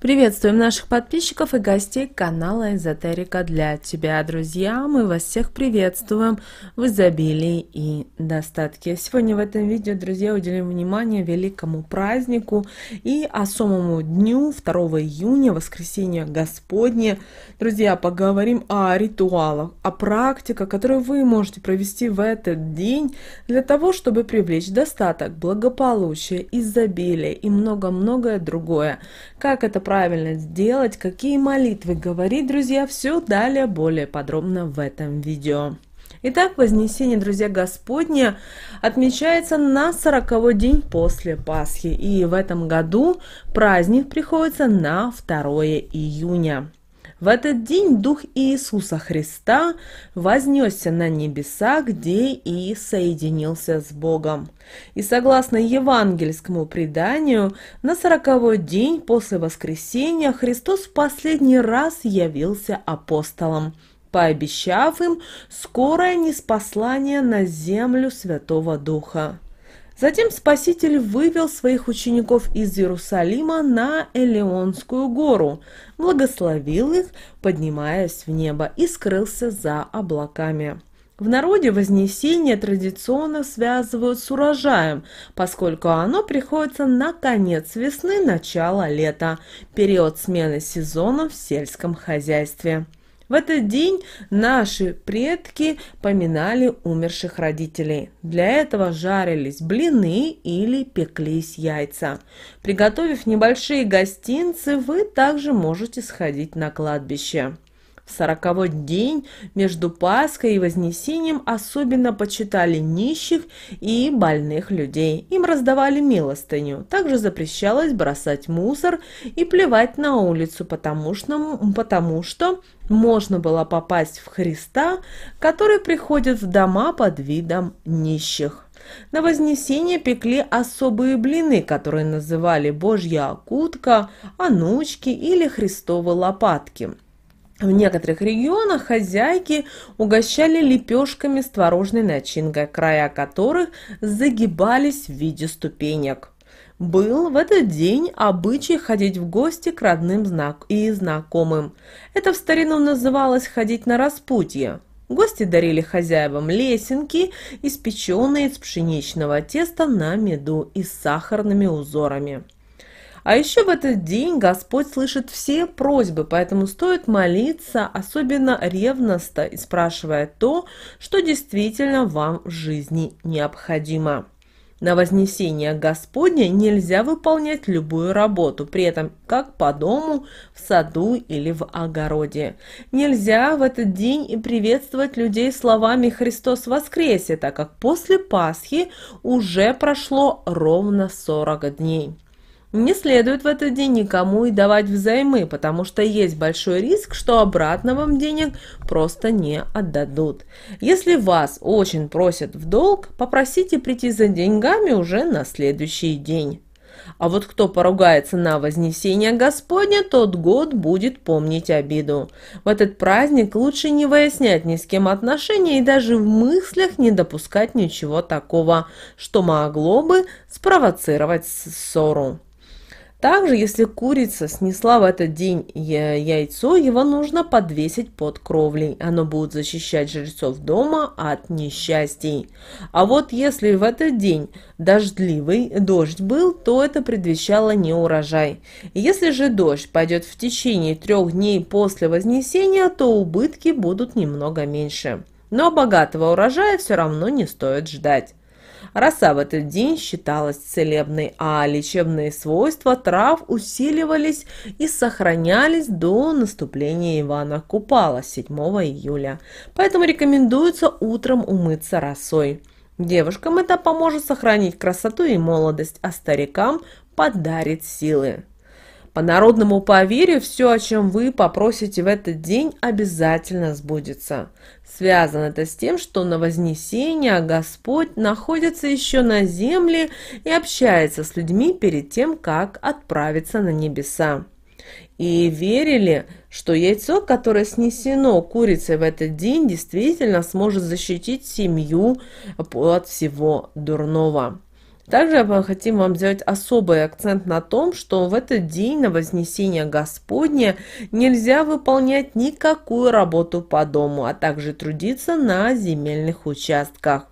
Приветствуем наших подписчиков и гостей канала Эзотерика для тебя, друзья. Мы вас всех приветствуем в изобилии и достатке. Сегодня в этом видео, друзья, уделим внимание великому празднику и особому дню 2 июня, воскресенье Господне. Друзья, поговорим о ритуалах, о практиках, которые вы можете провести в этот день для того, чтобы привлечь достаток, благополучие, изобилие и много-многое другое. Как это правильно сделать, какие молитвы говорить, друзья, все далее более подробно в этом видео. Итак, Вознесение, друзья, Господня, отмечается на 40 день после Пасхи, и в этом году праздник приходится на 2 июня. В этот день Дух Иисуса Христа вознесся на небеса, где и соединился с Богом. И согласно евангельскому преданию, на сороковой день после воскресения Христос в последний раз явился апостолом пообещав им скорое неспослание на землю Святого Духа. Затем Спаситель вывел своих учеников из Иерусалима на Элеонскую гору, благословил их, поднимаясь в небо, и скрылся за облаками. В народе вознесение традиционно связывают с урожаем, поскольку оно приходится на конец весны, начало лета, период смены сезона в сельском хозяйстве. В этот день наши предки поминали умерших родителей. Для этого жарились блины или пеклись яйца. Приготовив небольшие гостинцы, вы также можете сходить на кладбище сороковой день между Пасхой и Вознесением особенно почитали нищих и больных людей. Им раздавали милостыню. Также запрещалось бросать мусор и плевать на улицу, потому что, потому что можно было попасть в Христа, который приходит в дома под видом нищих. На Вознесение пекли особые блины, которые называли «Божья окутка», «Анучки» или «Христовы лопатки». В некоторых регионах хозяйки угощали лепешками с творожной начинкой, края которых загибались в виде ступенек. Был в этот день обычай ходить в гости к родным и знакомым. Это в старину называлось «ходить на распутье». Гости дарили хозяевам лесенки, испеченные из пшеничного теста на меду и с сахарными узорами. А еще в этот день Господь слышит все просьбы, поэтому стоит молиться особенно ревносто, и спрашивая то, что действительно вам в жизни необходимо. На вознесение Господня нельзя выполнять любую работу, при этом как по дому, в саду или в огороде. Нельзя в этот день и приветствовать людей словами «Христос воскресе», так как после Пасхи уже прошло ровно 40 дней. Не следует в этот день никому и давать взаймы, потому что есть большой риск, что обратно вам денег просто не отдадут. Если вас очень просят в долг, попросите прийти за деньгами уже на следующий день. А вот кто поругается на Вознесение Господня, тот год будет помнить обиду. В этот праздник лучше не выяснять ни с кем отношения и даже в мыслях не допускать ничего такого, что могло бы спровоцировать ссору. Также, если курица снесла в этот день яйцо, его нужно подвесить под кровлей. Оно будет защищать жильцов дома от несчастий. А вот если в этот день дождливый дождь был, то это предвещало неурожай. Если же дождь пойдет в течение трех дней после вознесения, то убытки будут немного меньше. Но богатого урожая все равно не стоит ждать. Роса в этот день считалась целебной, а лечебные свойства трав усиливались и сохранялись до наступления Ивана Купала 7 июля. Поэтому рекомендуется утром умыться росой. Девушкам это поможет сохранить красоту и молодость, а старикам подарит силы. По народному поверью, все, о чем вы попросите в этот день, обязательно сбудется. Связано это с тем, что на Вознесение Господь находится еще на земле и общается с людьми перед тем, как отправиться на небеса. И верили, что яйцо, которое снесено курицей в этот день, действительно сможет защитить семью от всего дурного. Также мы хотим вам сделать особый акцент на том, что в этот день на Вознесение Господне нельзя выполнять никакую работу по дому, а также трудиться на земельных участках.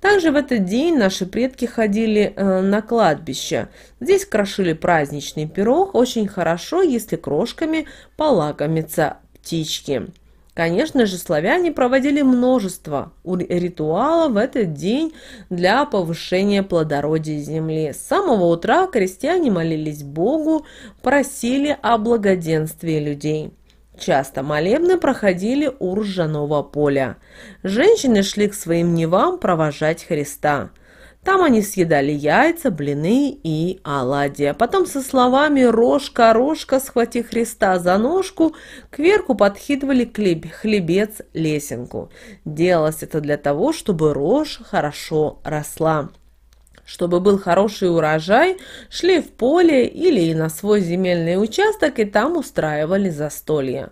Также в этот день наши предки ходили э, на кладбище. Здесь крошили праздничный пирог. Очень хорошо, если крошками полакомятся птички. Конечно же, славяне проводили множество ритуалов в этот день для повышения плодородия земли. С самого утра крестьяне молились Богу, просили о благоденствии людей. Часто молебны проходили у ржаного поля. Женщины шли к своим невам провожать Христа – там они съедали яйца, блины и оладья. А потом со словами «Рожка, рожка, схвати Христа за ножку» кверху подхидывали хлеб, хлебец лесенку. Делалось это для того, чтобы рожь хорошо росла. Чтобы был хороший урожай, шли в поле или на свой земельный участок и там устраивали застолье.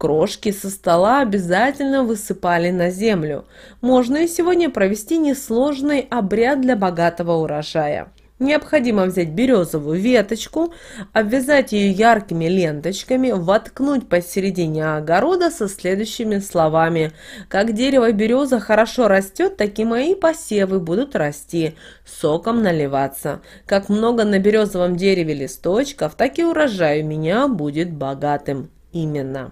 Крошки со стола обязательно высыпали на землю. Можно и сегодня провести несложный обряд для богатого урожая. Необходимо взять березовую веточку, обвязать ее яркими ленточками, воткнуть посередине огорода со следующими словами. Как дерево береза хорошо растет, так и мои посевы будут расти, соком наливаться. Как много на березовом дереве листочков, так и урожай у меня будет богатым. Именно.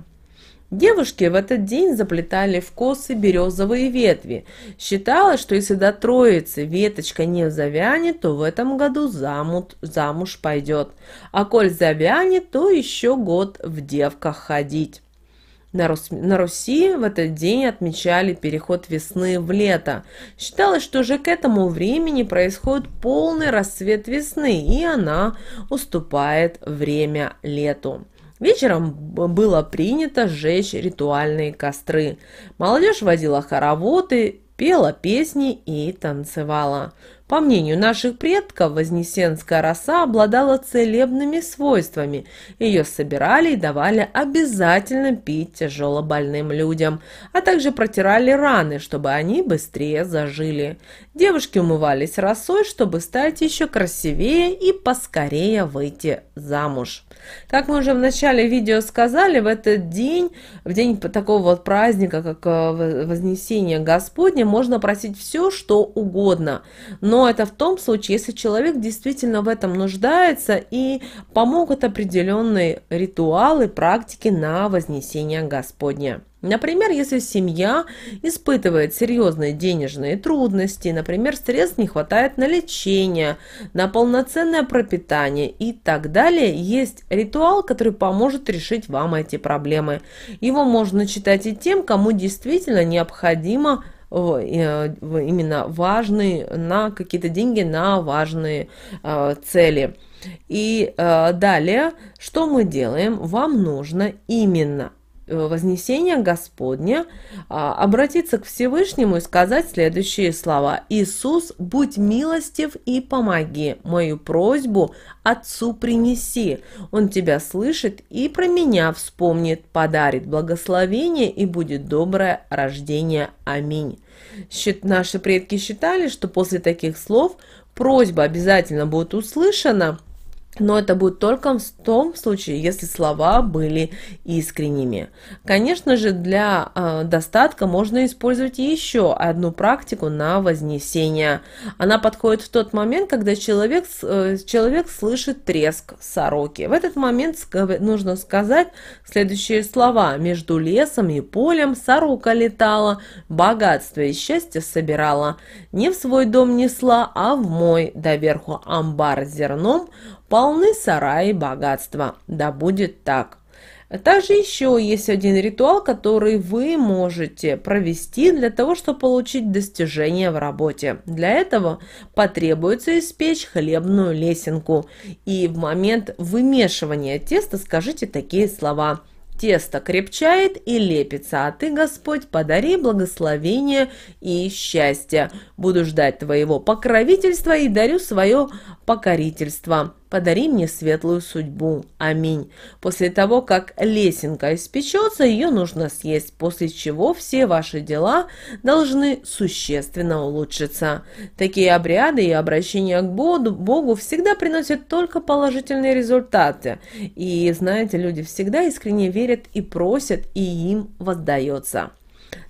Девушки в этот день заплетали в косы березовые ветви. Считалось, что если до троицы веточка не завянет, то в этом году замут, замуж пойдет. А коль завянет, то еще год в девках ходить. На, Рус... на Руси в этот день отмечали переход весны в лето. Считалось, что уже к этому времени происходит полный расцвет весны, и она уступает время лету. Вечером было принято сжечь ритуальные костры. Молодежь водила хороводы, пела песни и танцевала. По мнению наших предков, Вознесенская роса обладала целебными свойствами. Ее собирали и давали обязательно пить тяжелобольным людям, а также протирали раны, чтобы они быстрее зажили. Девушки умывались росой, чтобы стать еще красивее и поскорее выйти замуж. Как мы уже в начале видео сказали, в этот день, в день такого вот праздника, как э, Вознесение Господне, можно просить все, что угодно. Но это в том случае, если человек действительно в этом нуждается и помогут определенные ритуалы, практики на Вознесение Господне. Например, если семья испытывает серьезные денежные трудности, например, средств не хватает на лечение, на полноценное пропитание и так далее, есть ритуал, который поможет решить вам эти проблемы. Его можно читать и тем, кому действительно необходимо э, именно важные на какие-то деньги на важные э, цели. И э, далее, что мы делаем? Вам нужно именно Э, вознесения Господня а, обратиться к Всевышнему и сказать следующие слова. «Иисус, будь милостив и помоги, мою просьбу Отцу принеси. Он тебя слышит и про меня вспомнит, подарит благословение и будет доброе рождение. Аминь». Наши предки считали, что после таких слов просьба обязательно будет услышана – но это будет только в том случае, если слова были искренними. Конечно же, для э, достатка можно использовать еще одну практику на вознесение. Она подходит в тот момент, когда человек, э, человек слышит треск сороки. В этот момент нужно сказать следующие слова. «Между лесом и полем сорока летала, богатство и счастье собирала. Не в свой дом несла, а в мой, доверху амбар зерном, полны сараи богатства. Да будет так. Также еще есть один ритуал, который вы можете провести для того, чтобы получить достижение в работе. Для этого потребуется испечь хлебную лесенку. И в момент вымешивания теста скажите такие слова. Тесто крепчает и лепится, а ты, Господь, подари благословение и счастье. Буду ждать твоего покровительства и дарю свое покорительства. Подари мне светлую судьбу. Аминь. После того, как лесенка испечется, ее нужно съесть, после чего все ваши дела должны существенно улучшиться. Такие обряды и обращения к Богу, Богу всегда приносят только положительные результаты. И знаете, люди всегда искренне верят и просят, и им воздается.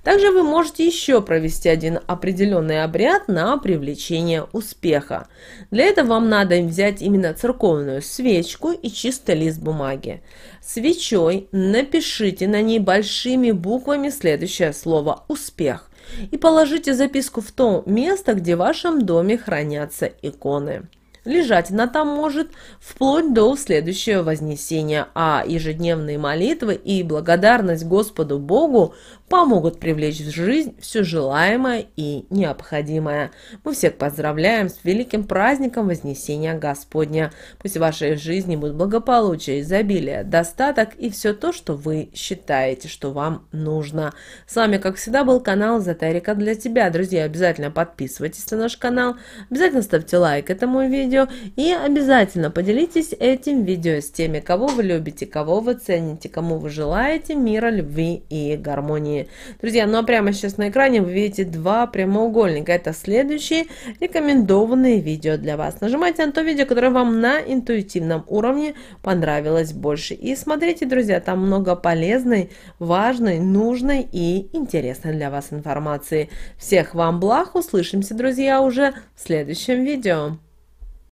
Также вы можете еще провести один определенный обряд на привлечение успеха. Для этого вам надо взять именно церковную свечку и чистый лист бумаги. Свечой напишите на ней большими буквами следующее слово «Успех» и положите записку в то место, где в вашем доме хранятся иконы. Лежать она там может вплоть до следующего вознесения, а ежедневные молитвы и благодарность Господу Богу помогут привлечь в жизнь все желаемое и необходимое. Мы всех поздравляем с великим праздником Вознесения Господня. Пусть в вашей жизни будет благополучие, изобилие, достаток и все то, что вы считаете, что вам нужно. С вами, как всегда, был канал Эзотерика для тебя. Друзья, обязательно подписывайтесь на наш канал, обязательно ставьте лайк этому видео, видео и обязательно поделитесь этим видео с теми, кого вы любите, кого вы цените, кому вы желаете мира, любви и гармонии. Друзья, ну а прямо сейчас на экране вы видите два прямоугольника. Это следующие рекомендованные видео для вас. Нажимайте на то видео, которое вам на интуитивном уровне понравилось больше. И смотрите, друзья, там много полезной, важной, нужной и интересной для вас информации. Всех вам благ, услышимся, друзья, уже в следующем видео.